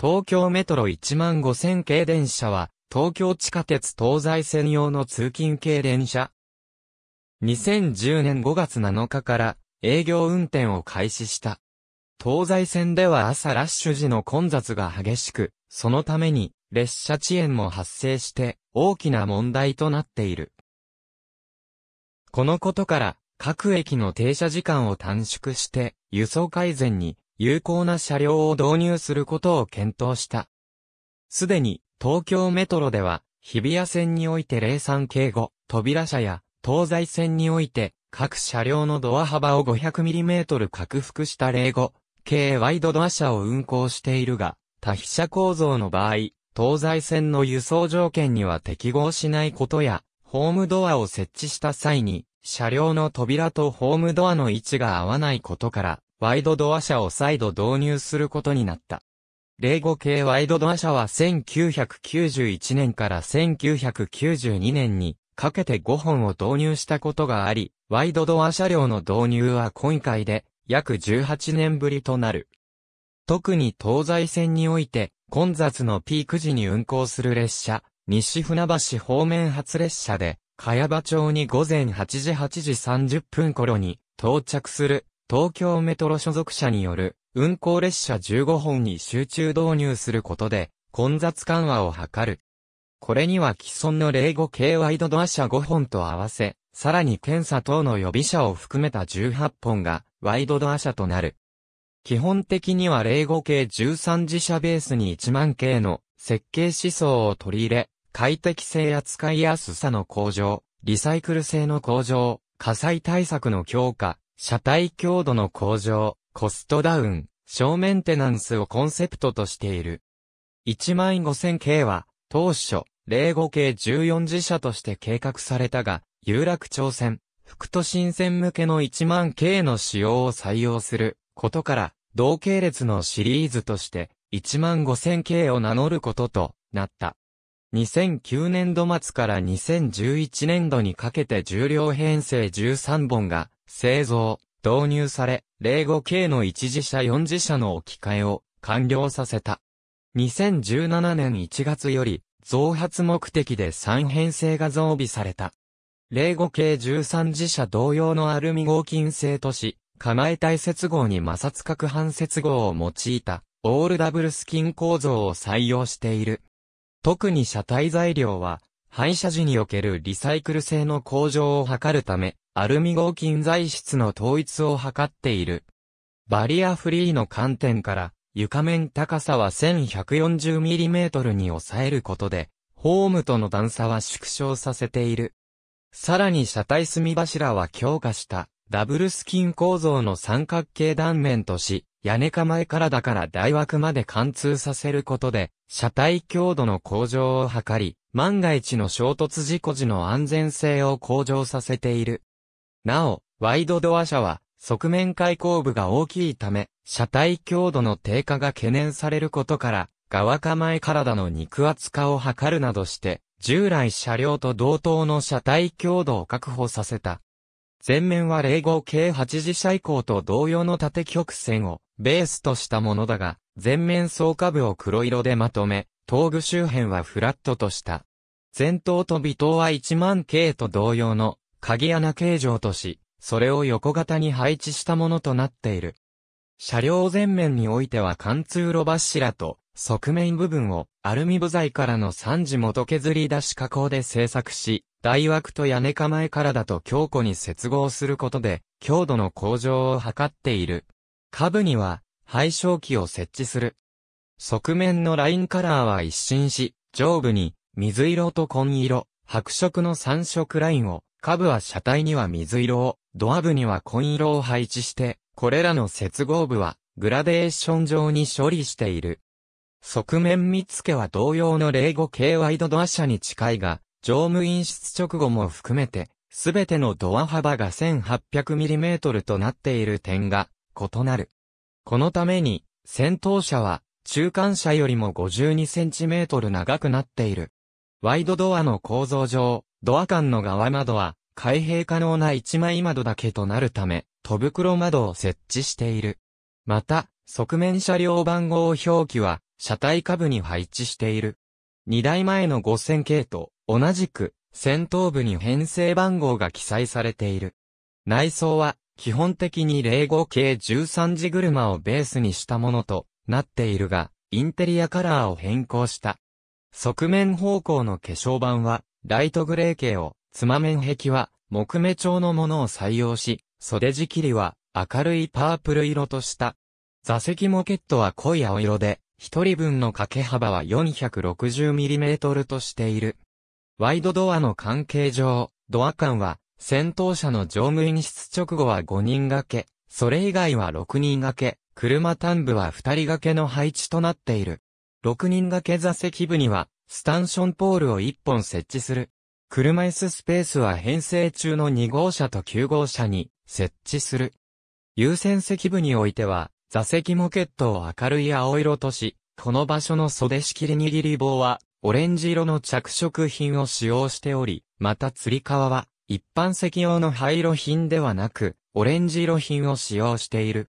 東京メトロ1 5000系電車は、東京地下鉄東西線用の通勤系電車。2010年5月7日から営業運転を開始した。東西線では朝ラッシュ時の混雑が激しく、そのために列車遅延も発生して大きな問題となっている。このことから各駅の停車時間を短縮して輸送改善に有効な車両を導入することを検討した。すでに、東京メトロでは、日比谷線において03系5、扉車や、東西線において、各車両のドア幅を 500mm 拡幅した05軽ワイドドア車を運行しているが、多飛車構造の場合、東西線の輸送条件には適合しないことや、ホームドアを設置した際に、車両の扉とホームドアの位置が合わないことから、ワイドドア車を再度導入することになった。例語系ワイドドア車は1991年から1992年にかけて5本を導入したことがあり、ワイドドア車両の導入は今回で約18年ぶりとなる。特に東西線において混雑のピーク時に運行する列車、西船橋方面発列車で、茅場町に午前8時8時30分頃に到着する東京メトロ所属者による運行列車15本に集中導入することで混雑緩和を図る。これには既存の05系ワイドドア車5本と合わせ、さらに検査等の予備車を含めた18本がワイドドア車となる。基本的には05系13次車ベースに1万系の設計思想を取り入れ、快適性や使いやすさの向上、リサイクル性の向上、火災対策の強化、車体強度の向上、コストダウン、小メンテナンスをコンセプトとしている。15000系は、当初、05系14次車として計画されたが、有楽町線、福都新線向けの1万系の仕様を採用することから、同系列のシリーズとして、1万5000系を名乗ることとなった。2009年度末から2011年度にかけて重量編成13本が製造、導入され、05系の1次車4次車の置き換えを完了させた。2017年1月より、増発目的で3編成が増備された。05系13次車同様のアルミ合金製とし、構え体接合に摩擦角反接合を用いた、オールダブルスキン構造を採用している。特に車体材料は、廃車時におけるリサイクル性の向上を図るため、アルミ合金材質の統一を図っている。バリアフリーの観点から、床面高さは 1140mm に抑えることで、ホームとの段差は縮小させている。さらに車体隅柱は強化した、ダブルスキン構造の三角形断面とし、屋根構えからだから大枠まで貫通させることで、車体強度の向上を図り、万が一の衝突事故時の安全性を向上させている。なお、ワイドドア車は、側面開口部が大きいため、車体強度の低下が懸念されることから、側構え体の肉厚化を図るなどして、従来車両と同等の車体強度を確保させた。前面は05系8次車以降と同様の縦曲線をベースとしたものだが、前面総下部を黒色でまとめ、頭部周辺はフラットとした。前頭と尾頭は1万系と同様の鍵穴形状とし、それを横型に配置したものとなっている。車両前面においては貫通路柱と側面部分をアルミ部材からの三次元削り出し加工で製作し、台枠と屋根構えからだと強固に接合することで強度の向上を図っている。下部には配照器を設置する。側面のラインカラーは一新し、上部に水色と紺色、白色の三色ラインを下部は車体には水色を、ドア部には紺色を配置して、これらの接合部は、グラデーション上に処理している。側面見付けは同様の05系ワイドドア車に近いが、乗務員室直後も含めて、すべてのドア幅が 1800mm となっている点が異なる。このために、先頭車は中間車よりも 52cm 長くなっている。ワイドドアの構造上、ドア間の側窓は、開閉可能な一枚窓だけとなるため、戸袋窓を設置している。また、側面車両番号表記は、車体下部に配置している。2台前の5000系と、同じく、先頭部に編成番号が記載されている。内装は、基本的に05系13時車をベースにしたものとなっているが、インテリアカラーを変更した。側面方向の化粧板は、ライトグレー系を、妻面壁は、木目調のものを採用し、袖地切りは、明るいパープル色とした。座席モケットは濃い青色で、一人分の掛け幅は 460mm としている。ワイドドアの関係上、ドア間は、先頭車の乗務員室直後は5人掛け、それ以外は6人掛け、車端部は2人掛けの配置となっている。6人掛け座席部には、スタンションポールを1本設置する。車椅子スペースは編成中の2号車と9号車に設置する。優先席部においては、座席モケットを明るい青色とし、この場所の袖仕切り握り棒は、オレンジ色の着色品を使用しており、また釣り革は、一般席用の灰色品ではなく、オレンジ色品を使用している。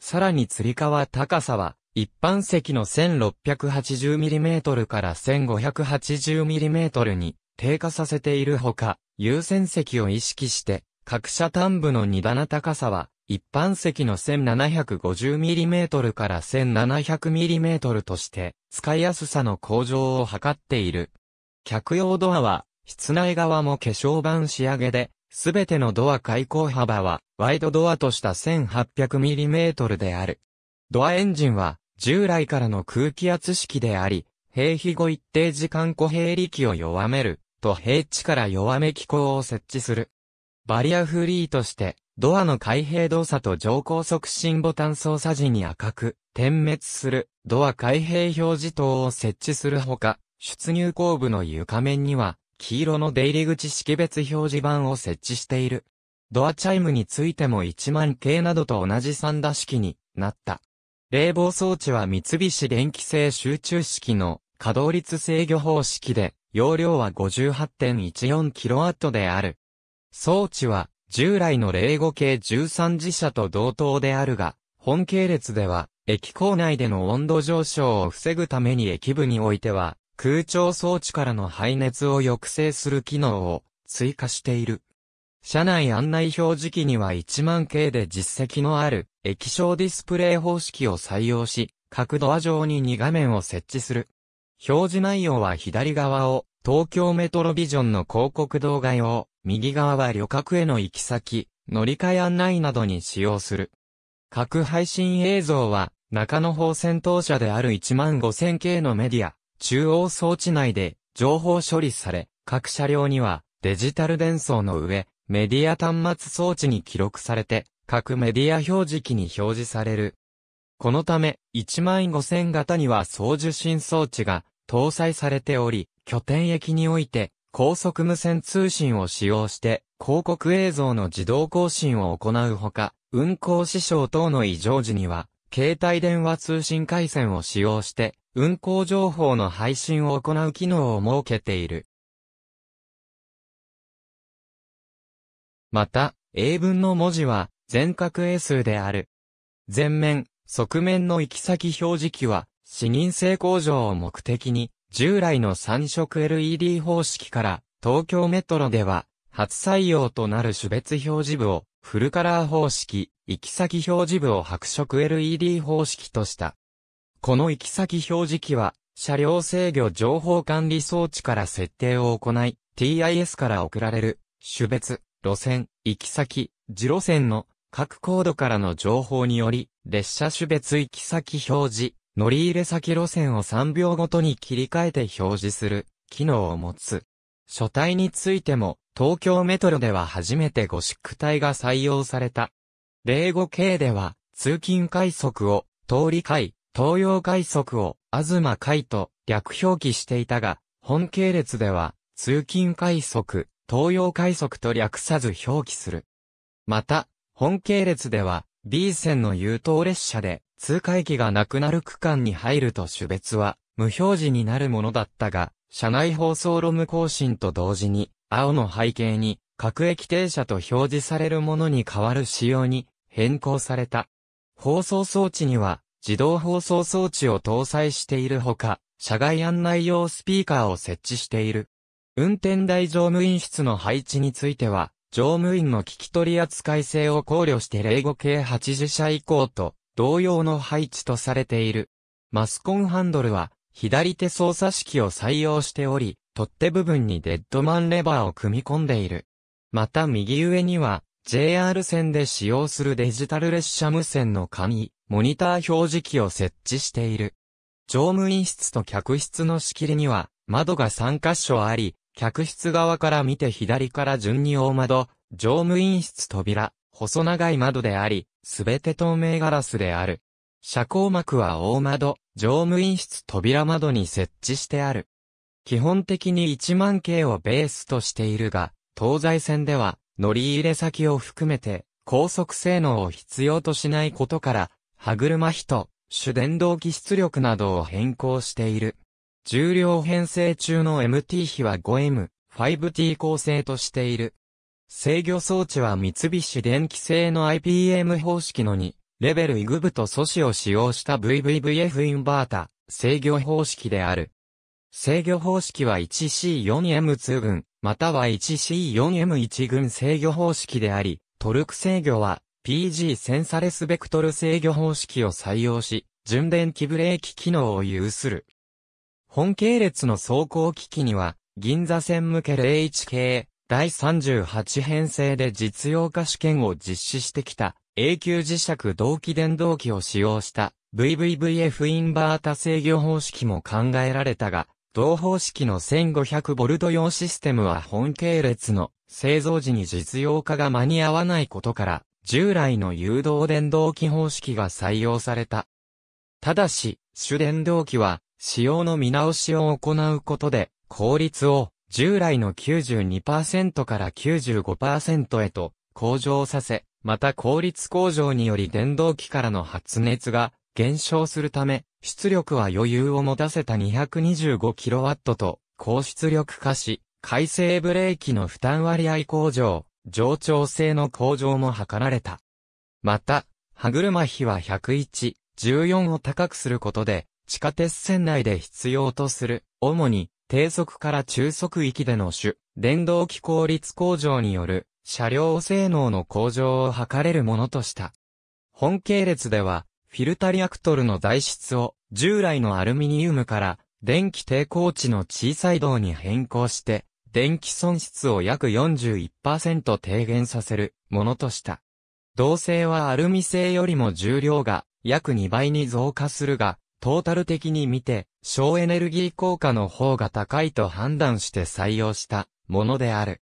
さらに釣り革高さは、一般席の 1680mm から 1580mm に低下させているほか、優先席を意識して、各車端部の荷棚高さは、一般席の 1750mm から 1700mm として、使いやすさの向上を図っている。客用ドアは、室内側も化粧板仕上げで、すべてのドア開口幅は、ワイドドアとした 1800mm である。ドアエンジンは、従来からの空気圧式であり、平比後一定時間固兵力を弱める、と平地から弱め機構を設置する。バリアフリーとして、ドアの開閉動作と乗降促進ボタン操作時に赤く、点滅する、ドア開閉表示灯を設置するほか、出入後部の床面には、黄色の出入り口識別表示板を設置している。ドアチャイムについても1万系などと同じ3打式になった。冷房装置は三菱電気製集中式の稼働率制御方式で、容量は 58.14kW である。装置は、従来の0 5系13自社と同等であるが、本系列では、駅構内での温度上昇を防ぐために駅部においては、空調装置からの排熱を抑制する機能を追加している。車内案内表示器には1万系で実績のある液晶ディスプレイ方式を採用し、各ドア上に2画面を設置する。表示内容は左側を東京メトロビジョンの広告動画用、右側は旅客への行き先、乗り換え案内などに使用する。各配信映像は中野方戦闘車である1万5000系のメディア、中央装置内で情報処理され、各車両にはデジタル伝送の上、メディア端末装置に記録されて、各メディア表示器に表示される。このため、15000型には送受信装置が搭載されており、拠点駅において高速無線通信を使用して広告映像の自動更新を行うほか、運行支障等の異常時には、携帯電話通信回線を使用して、運行情報の配信を行う機能を設けている。また、英文の文字は、全角英数である。前面、側面の行き先表示器は、視認性向上を目的に、従来の3色 LED 方式から、東京メトロでは、初採用となる種別表示部を、フルカラー方式、行き先表示部を白色 LED 方式とした。この行き先表示器は、車両制御情報管理装置から設定を行い、TIS から送られる、種別、路線、行き先、自路線の各高度からの情報により、列車種別行き先表示、乗り入れ先路線を3秒ごとに切り替えて表示する、機能を持つ。書体についても、東京メトロでは初めてゴシック体が採用された。例語形では、通勤快速を、通り快、東洋快速を、東快と略表記していたが、本系列では、通勤快速、東洋快速と略さず表記する。また、本系列では、B 線の優等列車で、通過駅がなくなる区間に入ると種別は、無表示になるものだったが、車内放送ロム更新と同時に、青の背景に、各駅停車と表示されるものに変わる仕様に変更された。放送装置には自動放送装置を搭載しているほか、車外案内用スピーカーを設置している。運転台乗務員室の配置については、乗務員の聞き取り扱い性を考慮して零5系80社以降と同様の配置とされている。マスコンハンドルは左手操作式を採用しており、取っ手部分にデッドマンレバーを組み込んでいる。また右上には JR 線で使用するデジタル列車無線の紙、モニター表示器を設置している。乗務員室と客室の仕切りには窓が3箇所あり、客室側から見て左から順に大窓、乗務員室扉、細長い窓であり、すべて透明ガラスである。遮光膜は大窓、乗務員室扉窓に設置してある。基本的に1万系をベースとしているが、東西線では乗り入れ先を含めて高速性能を必要としないことから、歯車比と主電動機出力などを変更している。重量編成中の MT 比は 5M、5T 構成としている。制御装置は三菱電機製の IPM 方式の2、レベルイグブと素子を使用した VVVF インバータ、制御方式である。制御方式は 1C4M2 群、または 1C4M1 群制御方式であり、トルク制御は PG センサレスベクトル制御方式を採用し、純電気ブレーキ機能を有する。本系列の走行機器には、銀座線向け01系、第38編成で実用化試験を実施してきた、永久磁石同期電動機を使用した VVVF インバータ制御方式も考えられたが、同方式の 1500V 用システムは本系列の製造時に実用化が間に合わないことから、従来の誘導電動機方式が採用された。ただし、主電動機は使用の見直しを行うことで、効率を従来の92%から95%へと向上させ、また効率向上により電動機からの発熱が減少するため、出力は余裕を持たせた 225kW と高出力化し、回生ブレーキの負担割合向上、上調性の向上も図られた。また、歯車比は101、14を高くすることで、地下鉄線内で必要とする、主に低速から中速域での主、電動機効率向上による車両性能の向上を図れるものとした。本系列では、フィルタリアクトルの材質を従来のアルミニウムから電気抵抗値の小さい銅に変更して、電気損失を約41%低減させるものとした。銅製はアルミ製よりも重量が約2倍に増加するが、トータル的に見て、省エネルギー効果の方が高いと判断して採用したものである。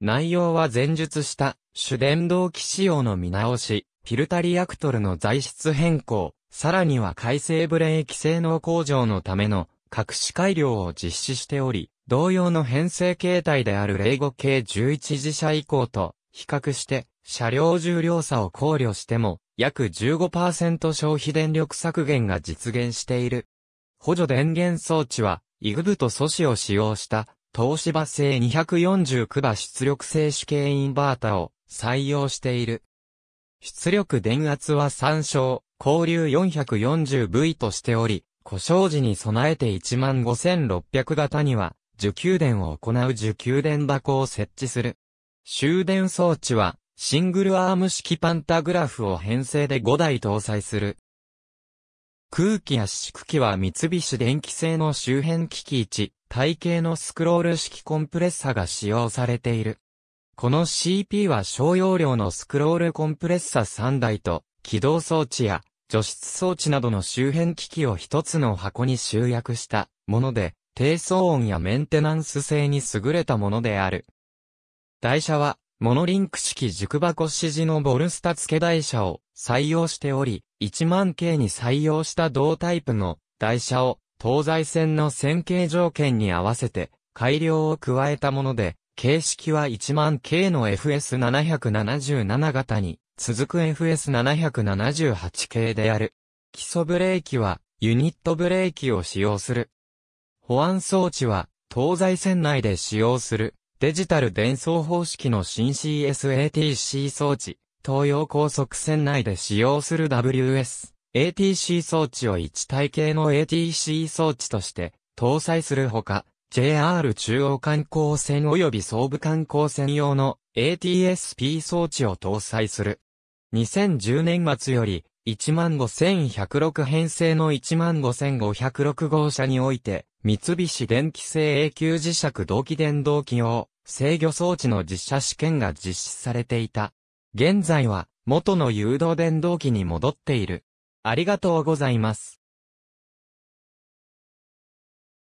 内容は前述した主電動機仕様の見直し、フィルタリアクトルの材質変更、さらには改正ブレーキ性能向上のための隠し改良を実施しており、同様の編成形態である0 5系11次車以降と比較して車両重量差を考慮しても約15%消費電力削減が実現している。補助電源装置は、イグブと素子を使用した東芝製2 4ク馬出力静止系インバータを採用している。出力電圧は参照、交流 440V としており、故障時に備えて15600型には、受給電を行う受給電箱を設置する。終電装置は、シングルアーム式パンタグラフを編成で5台搭載する。空気圧縮機は三菱電機製の周辺機器1、体系のスクロール式コンプレッサが使用されている。この CP は小容量のスクロールコンプレッサ3台と、起動装置や除湿装置などの周辺機器を一つの箱に集約したもので、低騒音やメンテナンス性に優れたものである。台車はモノリンク式軸箱指示のボルスタ付け台車を採用しており、1万系に採用した同タイプの台車を東西線の線形条件に合わせて改良を加えたもので、形式は1万系の FS777 型に続く FS778 系である。基礎ブレーキはユニットブレーキを使用する。保安装置は東西線内で使用するデジタル伝送方式の新 CSATC 装置、東洋高速線内で使用する WS、ATC 装置を一体系の ATC 装置として搭載するほか、JR 中央観光線及び総武観光線用の ATSP 装置を搭載する。2010年末より15106編成の15506号車において、三菱電機製永久磁石同期電動機用制御装置の実車試験が実施されていた。現在は元の誘導電動機に戻っている。ありがとうございます。